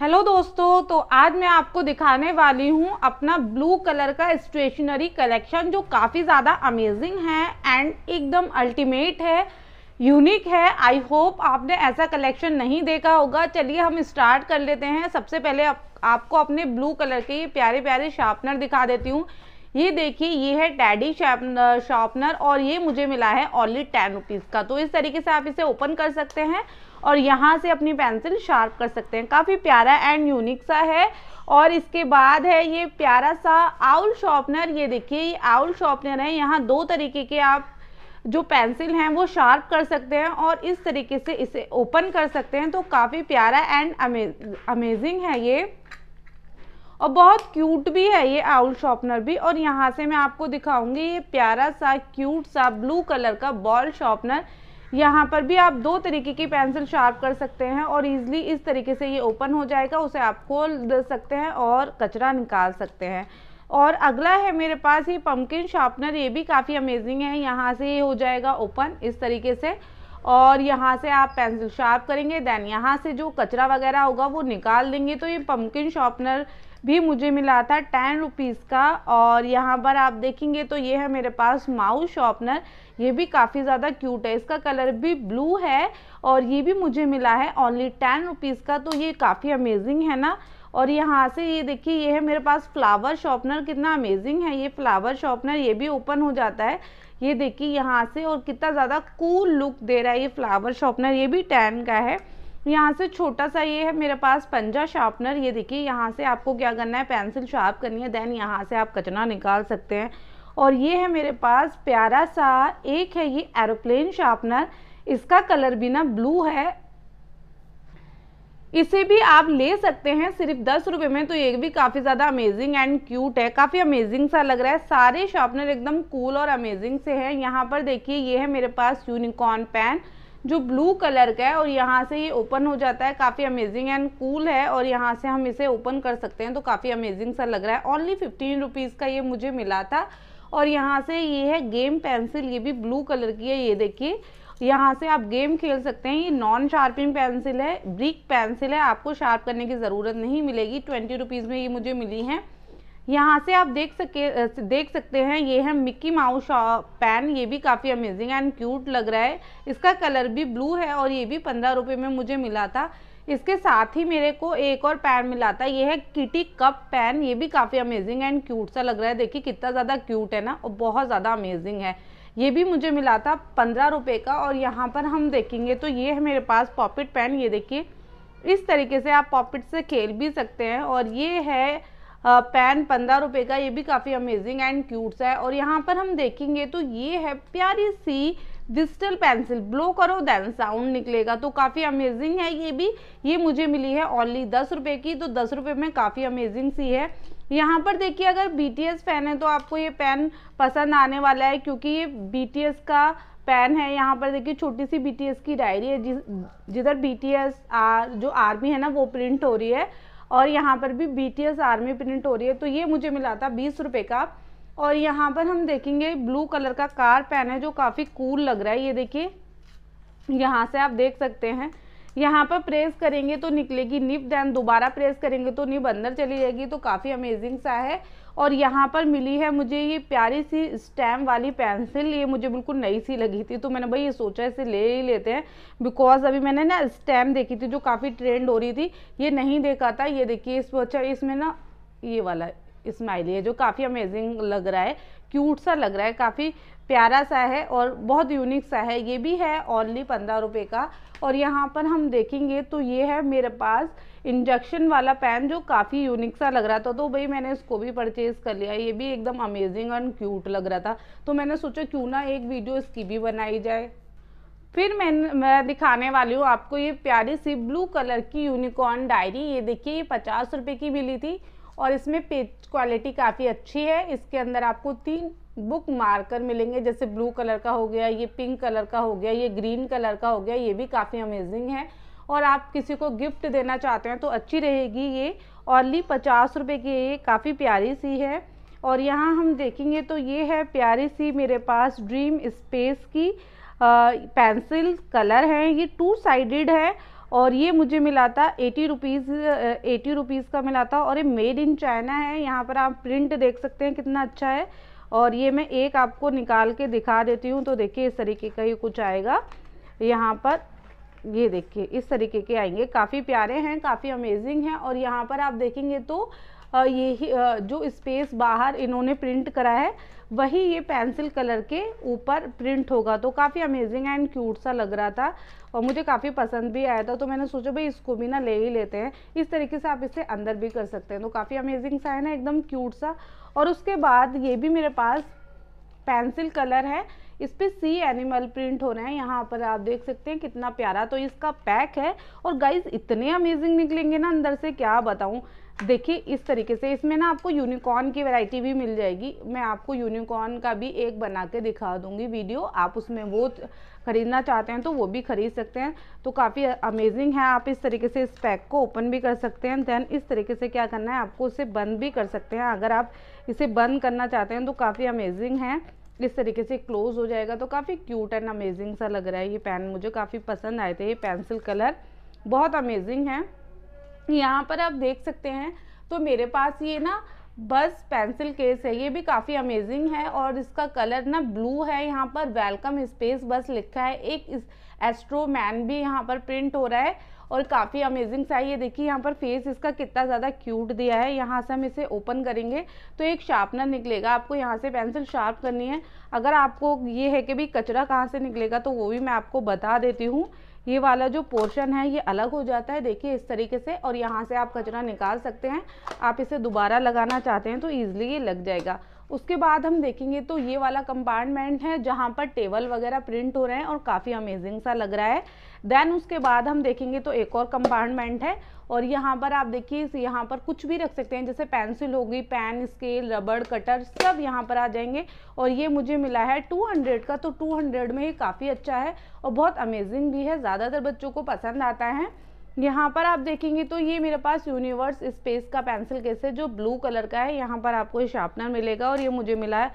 hello दोस्तों तो आज मैं आपको दिखाने वाली हूँ अपना ब्लू कलर का स्टेशनरी कलेक्शन जो काफ़ी ज़्यादा अमेजिंग है एंड एकदम अल्टीमेट है यूनिक है आई होप आपने ऐसा कलेक्शन नहीं देखा होगा चलिए हम स्टार्ट कर लेते हैं सबसे पहले आप, आपको अपने ब्लू कलर के ये प्यारे प्यारे शार्पनर दिखा देती हूँ ये देखिए ये है टैडी शार्पनर और ये मुझे मिला है ऑनली टेन रुपीज़ का तो इस तरीके से आप इसे ओपन कर सकते हैं और यहाँ से अपनी पेंसिल शार्प कर सकते हैं काफ़ी प्यारा एंड यूनिक सा है और इसके बाद है ये प्यारा सा आउल शॉर्पनर ये देखिए ये आउल शॉर्पनर है यहाँ दो तरीके के आप जो पेंसिल हैं वो शार्प कर सकते हैं और इस तरीके से इसे ओपन कर सकते हैं तो काफ़ी प्यारा एंड अमेजिंग है ये और बहुत क्यूट भी है ये आउल शॉर्पनर भी और यहाँ से मैं आपको दिखाऊंगी ये प्यारा सा क्यूट सा ब्लू कलर का बॉल शॉर्पनर यहाँ पर भी आप दो तरीके की पेंसिल शार्प कर सकते हैं और ईज़िली इस तरीके से ये ओपन हो जाएगा उसे आप खोल दे सकते हैं और कचरा निकाल सकते हैं और अगला है मेरे पास ये पम्पकिन शार्पनर ये भी काफ़ी अमेजिंग है यहाँ से ये हो जाएगा ओपन इस तरीके से और यहाँ से आप पेंसिल शार्प करेंगे देन यहाँ से जो कचरा वगैरह होगा वो निकाल देंगे तो ये पम्पकिन शार्पनर भी मुझे मिला था टेन रुपीज़ का और यहाँ पर आप देखेंगे तो ये है मेरे पास माउस शॉपनर ये भी काफ़ी ज़्यादा क्यूट है इसका कलर भी ब्लू है और ये भी मुझे मिला है ओनली टेन रुपीज़ का तो ये काफ़ी अमेजिंग है ना और यहाँ से ये देखिए ये है मेरे पास फ्लावर शॉपनर कितना अमेजिंग है ये फ्लावर शॉपनर ये भी ओपन हो जाता है ये देखिए यहाँ से और कितना ज़्यादा कूल लुक दे रहा है ये फ्लावर शॉपनर ये भी टेन का है यहाँ से छोटा सा ये है मेरे पास पंजा शार्पनर ये देखिए यहाँ से आपको क्या करना है पेंसिल शार्प करनी है देन यहाँ से आप कचरा निकाल सकते हैं और ये है मेरे पास प्यारा सा एक है ये एरोप्लेन शार्पनर इसका कलर भी ना ब्लू है इसे भी आप ले सकते हैं सिर्फ दस रुपये में तो ये भी काफ़ी ज़्यादा अमेजिंग एंड क्यूट है काफ़ी अमेजिंग सा लग रहा है सारे शार्पनर एकदम कूल और अमेजिंग से हैं यहाँ पर देखिए ये है मेरे पास यूनिकॉर्न पेन जो ब्लू कलर का है और यहाँ से ये ओपन हो जाता है काफ़ी अमेजिंग एंड कूल है और यहाँ से हम इसे ओपन कर सकते हैं तो काफ़ी अमेजिंग सा लग रहा है ओनली फिफ्टीन रुपीज़ का ये मुझे मिला था और यहाँ से ये है गेम पेंसिल ये भी ब्लू कलर की है ये देखिए यहाँ से आप गेम खेल सकते हैं ये नॉन शार्पिंग पेंसिल है ब्रिक पेंसिल है आपको शार्प करने की ज़रूरत नहीं मिलेगी ट्वेंटी रुपीज़ में ये मुझे मिली है यहाँ से आप देख सके देख सकते हैं ये है मिक्की माउस पैन ये भी काफ़ी अमेजिंग एंड क्यूट लग रहा है इसका कलर भी ब्लू है और ये भी पंद्रह रुपये में मुझे मिला था इसके साथ ही मेरे को एक और पैन मिला था ये है किटी कप पैन ये भी काफ़ी अमेजिंग एंड क्यूट सा लग रहा है देखिए कितना ज़्यादा क्यूट है ना और बहुत ज़्यादा अमेजिंग है ये भी मुझे मिला था पंद्रह रुपये का और यहाँ पर हम देखेंगे तो ये है मेरे पास पॉपिट पैन ये देखिए इस तरीके से आप पॉपिट से खेल भी सकते हैं और ये है पैन पंद्रह रुपये का ये भी काफ़ी अमेजिंग एंड क्यूट सा है और यहाँ पर हम देखेंगे तो ये है प्यारी सी डिजिटल पेंसिल ब्लो करो देन साउंड निकलेगा तो काफ़ी अमेजिंग है ये भी ये मुझे मिली है ओनली दस रुपये की तो दस रुपये में काफ़ी अमेजिंग सी है यहाँ पर देखिए अगर बी फैन है तो आपको ये पेन पसंद आने वाला है क्योंकि ये बी का पेन है यहाँ पर देखिए छोटी सी एस की डायरी है जिस जिधर एस आर जो आर्मी है ना वो प्रिंट हो रही है और यहाँ पर भी B T S army print हो रही है तो ये मुझे मिला था बीस रुपये का और यहाँ पर हम देखेंगे ब्लू कलर का कार पेन है जो काफ़ी कूल लग रहा है ये देखिए यहाँ से आप देख सकते हैं यहाँ पर प्रेस करेंगे तो निकलेगी निप दैन दोबारा प्रेस करेंगे तो निप अंदर चली जाएगी तो काफ़ी अमेजिंग सा है और यहाँ पर मिली है मुझे ये प्यारी सी स्टैम वाली पेंसिल ये मुझे बिल्कुल नई सी लगी थी तो मैंने भाई ये सोचा इसे ले ही लेते हैं बिकॉज अभी मैंने ना स्टैम्प देखी थी जो काफ़ी ट्रेंड हो रही थी ये नहीं देखा था ये देखिए इस अच्छा इसमें ना ये वाला स्माइली है जो काफ़ी अमेजिंग लग रहा है क्यूट सा लग रहा है काफ़ी प्यारा सा है और बहुत यूनिक सा है ये भी है ओनली पंद्रह रुपये का और यहाँ पर हम देखेंगे तो ये है मेरे पास इंजेक्शन वाला पैन जो काफ़ी यूनिक सा लग रहा था तो भाई मैंने इसको भी परचेज़ कर लिया ये भी एकदम अमेजिंग एंड क्यूट लग रहा था तो मैंने सोचा क्यों ना एक वीडियो इसकी भी बनाई जाए फिर मैं मैं दिखाने वाली हूँ आपको ये प्यारी सी ब्लू कलर की यूनिकॉर्न डायरी ये देखिए ये पचास रुपये की मिली थी और इसमें पेज क्वालिटी काफ़ी अच्छी है इसके अंदर आपको तीन बुक मार्कर मिलेंगे जैसे ब्लू कलर का हो गया ये पिंक कलर का हो गया ये ग्रीन कलर का हो गया ये भी काफ़ी अमेजिंग है और आप किसी को गिफ्ट देना चाहते हैं तो अच्छी रहेगी ये ऑनली पचास रुपये की ये काफ़ी प्यारी सी है और यहाँ हम देखेंगे तो ये है प्यारी सी मेरे पास ड्रीम स्पेस की पेंसिल कलर है ये टू साइडेड है और ये मुझे मिला था एटी रुपीज़ एटी रुपीज़ का मिला था और ये मेड इन चाइना है यहाँ पर आप प्रिंट देख सकते हैं कितना अच्छा है और ये मैं एक आपको निकाल के दिखा देती हूँ तो देखिए इस तरीके का ये कुछ आएगा यहाँ पर ये देखिए इस तरीके के आएंगे काफ़ी प्यारे हैं काफ़ी अमेजिंग हैं और यहाँ पर आप देखेंगे तो यही जो स्पेस बाहर इन्होंने प्रिंट करा है वही ये पेंसिल कलर के ऊपर प्रिंट होगा तो काफ़ी अमेजिंग एंड क्यूट सा लग रहा था और मुझे काफ़ी पसंद भी आया था तो मैंने सोचा भाई इसको भी ना ले ही लेते हैं इस तरीके से आप इसे अंदर भी कर सकते हैं तो काफ़ी अमेजिंग सा है ना एकदम क्यूट सा और उसके बाद ये भी मेरे पास पेंसिल कलर है इस पर सी एनिमल प्रिंट हो रहे हैं यहाँ पर आप देख सकते हैं कितना प्यारा तो इसका पैक है और गाइज इतने अमेजिंग निकलेंगे ना अंदर से क्या बताऊँ देखिए इस तरीके से इसमें ना आपको यूनिकॉर्न की वैरायटी भी मिल जाएगी मैं आपको यूनिकॉर्न का भी एक बना के दिखा दूंगी वीडियो आप उसमें वो ख़रीदना चाहते हैं तो वो भी ख़रीद सकते हैं तो काफ़ी अमेजिंग है आप इस तरीके से इस पैक को ओपन भी कर सकते हैं दैन इस तरीके से क्या करना है आपको उसे बंद भी कर सकते हैं अगर आप इसे बंद करना चाहते हैं तो काफ़ी अमेजिंग है इस तरीके से क्लोज़ हो जाएगा तो काफ़ी क्यूट एंड अमेजिंग सा लग रहा है ये पेन मुझे काफ़ी पसंद आए थे ये पेंसिल कलर बहुत अमेजिंग है यहाँ पर आप देख सकते हैं तो मेरे पास ये ना बस पेंसिल केस है ये भी काफ़ी अमेजिंग है और इसका कलर ना ब्लू है यहाँ पर वेलकम स्पेस बस लिखा है एक एस्ट्रो मैन भी यहाँ पर प्रिंट हो रहा है और काफ़ी अमेजिंग सा है ये देखिए यहाँ पर फेस इसका कितना ज़्यादा क्यूट दिया है यहाँ से हम इसे ओपन करेंगे तो एक शार्पनर निकलेगा आपको यहाँ से पेंसिल शार्प करनी है अगर आपको ये है कि भाई कचरा कहाँ से निकलेगा तो वो भी मैं आपको बता देती हूँ ये वाला जो पोर्शन है ये अलग हो जाता है देखिए इस तरीके से और यहाँ से आप कचरा निकाल सकते हैं आप इसे दोबारा लगाना चाहते हैं तो ईज़िली ये लग जाएगा उसके बाद हम देखेंगे तो ये वाला कंपार्टमेंट है जहाँ पर टेबल वगैरह प्रिंट हो रहे हैं और काफ़ी अमेजिंग सा लग रहा है देन उसके बाद हम देखेंगे तो एक और कंपार्टमेंट है और यहाँ पर आप देखिए यहाँ पर कुछ भी रख सकते हैं जैसे पेंसिल होगी पेन स्केल रबड़ कटर सब यहाँ पर आ जाएंगे और ये मुझे मिला है 200 का तो 200 में ही काफ़ी अच्छा है और बहुत अमेजिंग भी है ज़्यादातर बच्चों को पसंद आता है यहाँ पर आप देखेंगे तो ये मेरे पास यूनिवर्स स्पेस का पेंसिल केस है जो ब्लू कलर का है यहाँ पर आपको शार्पनर मिलेगा और ये मुझे मिला है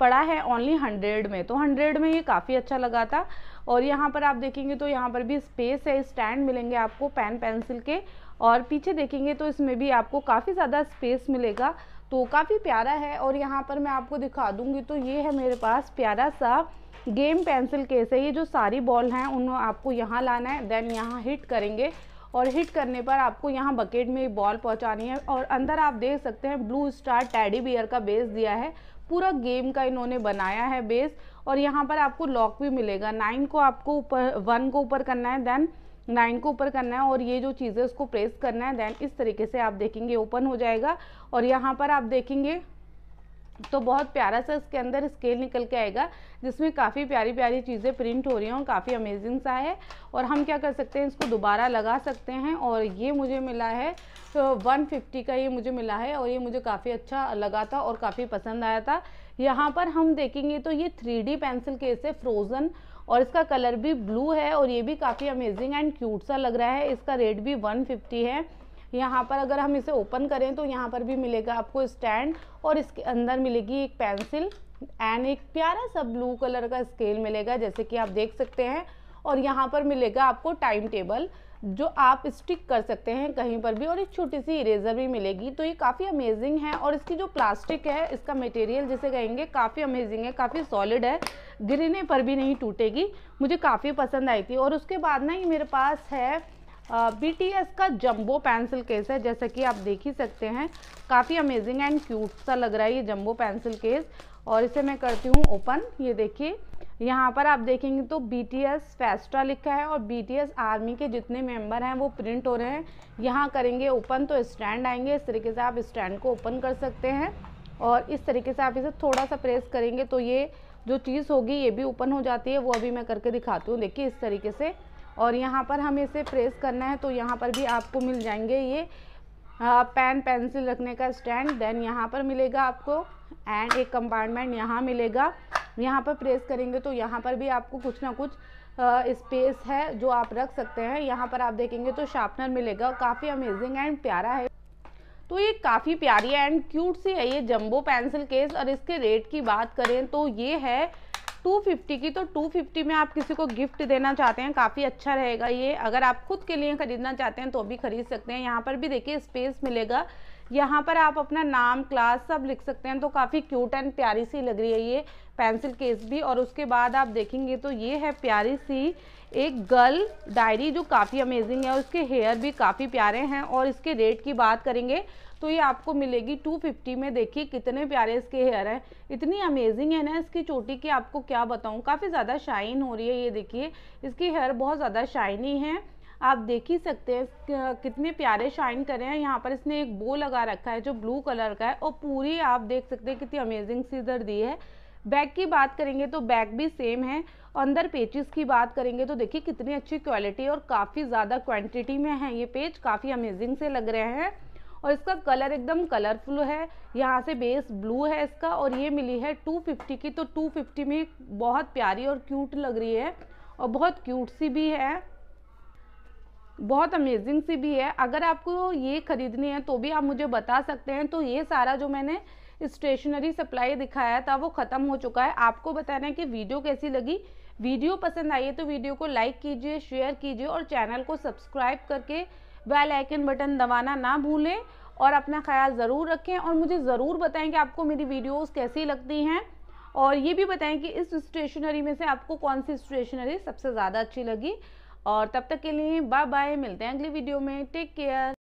पड़ा है ओनली हंड्रेड में तो हंड्रेड में ये काफ़ी अच्छा लगा था और यहाँ पर आप देखेंगे तो यहाँ पर भी स्पेस है स्टैंड मिलेंगे आपको पेन पेंसिल के और पीछे देखेंगे तो इसमें भी आपको काफ़ी ज़्यादा स्पेस मिलेगा तो काफ़ी प्यारा है और यहाँ पर मैं आपको दिखा दूँगी तो ये है मेरे पास प्यारा सा गेम पेंसिल केस है ये जो सारी बॉल हैं उन आपको यहाँ लाना है देन यहाँ हिट करेंगे और हिट करने पर आपको यहाँ बकेट में बॉल पहुँचानी है और अंदर आप देख सकते हैं ब्लू स्टार टैडी बियर का बेस दिया है पूरा गेम का इन्होंने बनाया है बेस और यहाँ पर आपको लॉक भी मिलेगा नाइन को आपको ऊपर वन को ऊपर करना है देन नाइन को ऊपर करना है और ये जो चीज़ें उसको प्रेस करना है देन इस तरीके से आप देखेंगे ओपन हो जाएगा और यहाँ पर आप देखेंगे तो बहुत प्यारा सा इसके अंदर स्केल निकल के आएगा जिसमें काफ़ी प्यारी प्यारी चीज़ें प्रिंट हो रही हैं और काफ़ी अमेजिंग सा है और हम क्या कर सकते हैं इसको दोबारा लगा सकते हैं और ये मुझे मिला है तो वन फिफ्टी का ये मुझे मिला है और ये मुझे काफ़ी अच्छा लगा था और काफ़ी पसंद आया था यहाँ पर हम देखेंगे तो ये थ्री पेंसिल केस है फ्रोज़न और इसका कलर भी ब्लू है और ये भी काफ़ी अमेजिंग एंड क्यूट सा लग रहा है इसका रेट भी वन फिफ्टी है यहाँ पर अगर हम इसे ओपन करें तो यहाँ पर भी मिलेगा आपको स्टैंड और इसके अंदर मिलेगी एक पेंसिल एंड एक प्यारा सा ब्लू कलर का स्केल मिलेगा जैसे कि आप देख सकते हैं और यहाँ पर मिलेगा आपको टाइम टेबल जो आप स्टिक कर सकते हैं कहीं पर भी और एक छोटी सी इरेजर भी मिलेगी तो ये काफ़ी अमेजिंग है और इसकी जो प्लास्टिक है इसका मटेरियल जिसे कहेंगे काफ़ी अमेजिंग है काफ़ी सॉलिड है गिरने पर भी नहीं टूटेगी मुझे काफ़ी पसंद आई थी और उसके बाद ना ये मेरे पास है बीटीएस का जंबो पेंसिल केस है जैसा कि आप देख ही सकते हैं काफ़ी अमेजिंग एंड क्यूट सा लग रहा है ये जंबो पेंसिल केस और इसे मैं करती हूँ ओपन ये देखिए यहाँ पर आप देखेंगे तो बी टी एस फेस्टा लिखा है और बी टी एस आर्मी के जितने मेंबर हैं वो प्रिंट हो रहे हैं यहाँ करेंगे ओपन तो स्टैंड आएंगे इस तरीके से आप स्टैंड को ओपन कर सकते हैं और इस तरीके से आप इसे थोड़ा सा प्रेस करेंगे तो ये जो चीज़ होगी ये भी ओपन हो जाती है वो अभी मैं करके दिखाती हूँ देखिए इस तरीके से और यहाँ पर हमें इसे प्रेस करना है तो यहाँ पर भी आपको मिल जाएंगे ये पेन पेंसिल रखने का स्टैंड देन यहाँ पर मिलेगा आपको एंड एक कंपार्टमेंट यहाँ मिलेगा यहाँ पर प्रेस करेंगे तो यहाँ पर भी आपको कुछ ना कुछ स्पेस है जो आप रख सकते हैं यहाँ पर आप देखेंगे तो शार्पनर मिलेगा काफ़ी अमेजिंग एंड प्यारा है तो ये काफ़ी प्यारी एंड क्यूट सी है ये जंबो पेंसिल केस और इसके रेट की बात करें तो ये है 250 की तो 250 में आप किसी को गिफ्ट देना चाहते हैं काफ़ी अच्छा रहेगा ये अगर आप खुद के लिए ख़रीदना चाहते हैं तो भी ख़रीद सकते हैं यहाँ पर भी देखिए स्पेस मिलेगा यहाँ पर आप अपना नाम क्लास सब लिख सकते हैं तो काफ़ी क्यूट एंड प्यारी सी लग रही है ये पेंसिल केस भी और उसके बाद आप देखेंगे तो ये है प्यारी सी एक गर्ल डायरी जो काफ़ी अमेजिंग है उसके हेयर भी काफ़ी प्यारे हैं और इसके रेट की बात करेंगे तो ये आपको मिलेगी 250 में देखिए कितने प्यारे इसके हेयर हैं इतनी अमेजिंग है ना इसकी चोटी की आपको क्या बताऊँ काफ़ी ज़्यादा शाइन हो रही है ये देखिए इसकी हेयर बहुत ज़्यादा शाइनी है आप देख ही सकते हैं कितने प्यारे शाइन कर रहे हैं यहाँ पर इसने एक बो लगा रखा है जो ब्लू कलर का है और पूरी आप देख सकते हैं कितनी अमेजिंग सीजर दी है बैग की बात करेंगे तो बैग भी सेम है अंदर पेजेस की बात करेंगे तो देखिए कितनी अच्छी क्वालिटी और काफ़ी ज़्यादा क्वांटिटी में है ये पेज काफ़ी अमेजिंग से लग रहे हैं और इसका कलर एकदम कलरफुल है यहाँ से बेस ब्लू है इसका और ये मिली है 250 की तो 250 में बहुत प्यारी और क्यूट लग रही है और बहुत क्यूट सी भी है बहुत अमेजिंग सी भी है अगर आपको ये ख़रीदनी है तो भी आप मुझे बता सकते हैं तो ये सारा जो मैंने स्टेशनरी सप्लाई दिखाया था वो ख़त्म हो चुका है आपको बताना है कि वीडियो कैसी लगी वीडियो पसंद आई है तो वीडियो को लाइक कीजिए शेयर कीजिए और चैनल को सब्सक्राइब करके बेल आइकन बटन दबाना ना भूलें और अपना ख्याल ज़रूर रखें और मुझे ज़रूर बताएं कि आपको मेरी वीडियोस कैसी लगती हैं और ये भी बताएं कि इस स्टेशनरी में से आपको कौन सी स्टेशनरी सबसे ज़्यादा अच्छी लगी और तब तक के लिए बाय बाय मिलते हैं अगली वीडियो में टेक केयर